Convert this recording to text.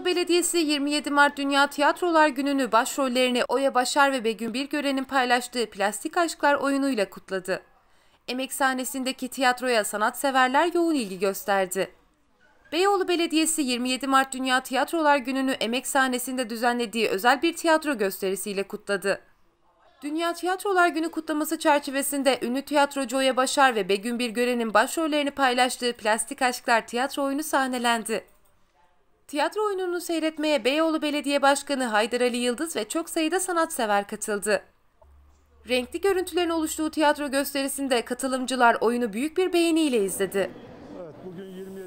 Anadolu Belediyesi 27 Mart Dünya Tiyatrolar Günü'nü başrollerini Oya Başar ve Begüm Birgören'in paylaştığı Plastik Aşklar oyunuyla kutladı. Emek sahnesindeki tiyatroya sanatseverler yoğun ilgi gösterdi. Beyoğlu Belediyesi 27 Mart Dünya Tiyatrolar Günü'nü emek sahnesinde düzenlediği özel bir tiyatro gösterisiyle kutladı. Dünya Tiyatrolar Günü kutlaması çerçevesinde ünlü tiyatrocu Oya Başar ve Begüm Birgören'in başrollerini paylaştığı Plastik Aşklar tiyatro oyunu sahnelendi. Tiyatro oyununu seyretmeye Beyoğlu Belediye Başkanı Haydar Ali Yıldız ve çok sayıda sanatsever katıldı. Renkli görüntülerin oluştuğu tiyatro gösterisinde katılımcılar oyunu büyük bir beğeniyle izledi. Evet, bugün 20